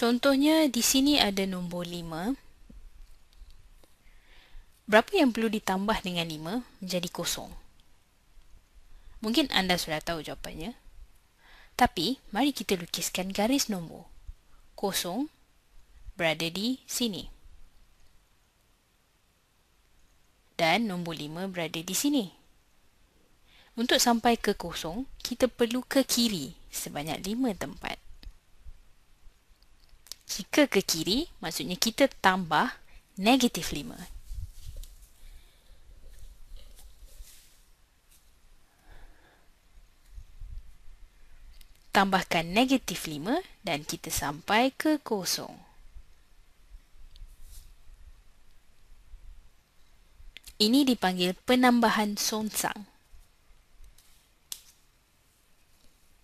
Contohnya di sini ada nombor 5. Berapa yang perlu ditambah dengan 5 menjadi kosong? Mungkin anda sudah tahu jawapannya. Tapi mari kita lukiskan garis nombor. Kosong berada di sini. Dan nombor 5 berada di sini. Untuk sampai ke kosong, kita perlu ke kiri sebanyak 5 tempat jika ke kiri, maksudnya kita tambah negatif 5. Tambahkan negatif 5 dan kita sampai ke kosong. Ini dipanggil penambahan sonsang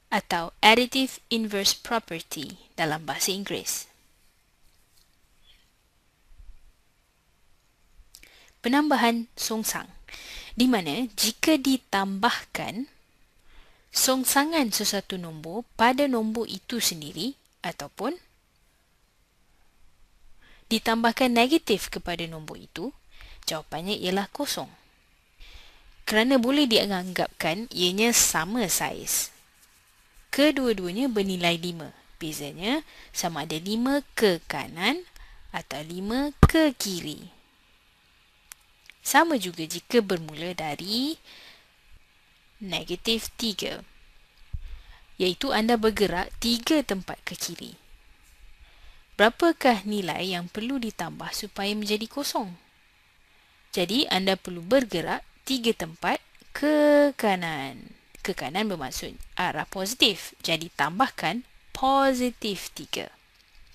atau additive inverse property dalam bahasa Inggeris. penambahan songsang di mana jika ditambahkan songsangan sesuatu nombor pada nombor itu sendiri ataupun ditambahkan negatif kepada nombor itu jawapannya ialah kosong kerana boleh dianggapkan ianya sama saiz kedua-duanya bernilai 5 bezanya sama ada 5 ke kanan atau 5 ke kiri sama juga jika bermula dari negatif 3. Iaitu anda bergerak 3 tempat ke kiri. Berapakah nilai yang perlu ditambah supaya menjadi kosong? Jadi anda perlu bergerak 3 tempat ke kanan. Ke kanan bermaksud arah positif. Jadi tambahkan positif 3.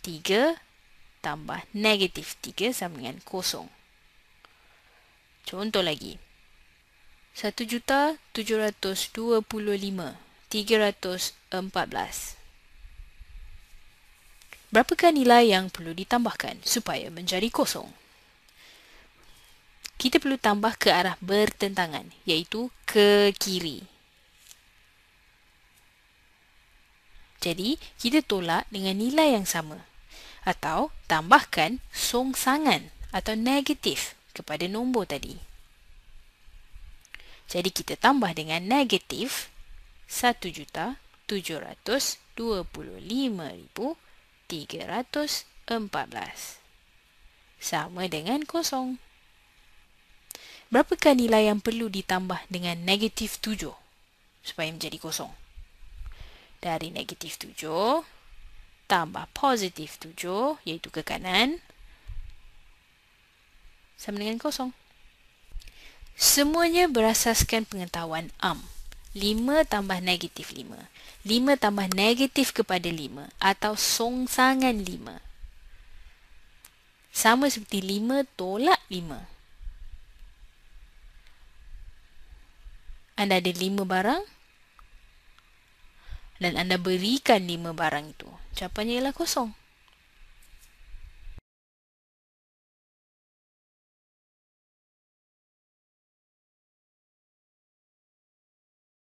3 tambah negatif 3 sama dengan kosong. Contoh lagi. juta 1,725,314. Berapakah nilai yang perlu ditambahkan supaya menjadi kosong? Kita perlu tambah ke arah bertentangan, iaitu ke kiri. Jadi, kita tolak dengan nilai yang sama atau tambahkan songsangan atau negatif kepada nombor tadi. Jadi kita tambah dengan negatif 1,725,314 sama dengan kosong. Berapakah nilai yang perlu ditambah dengan negatif 7 supaya menjadi kosong? Dari negatif 7 tambah positif 7 iaitu ke kanan sama dengan kosong. Semuanya berasaskan pengetahuan am. 5 tambah negatif 5. 5 tambah negatif kepada 5 atau songsangan 5. Sama seperti 5 tolak 5. Anda ada 5 barang dan anda berikan 5 barang itu. Capanya ialah kosong.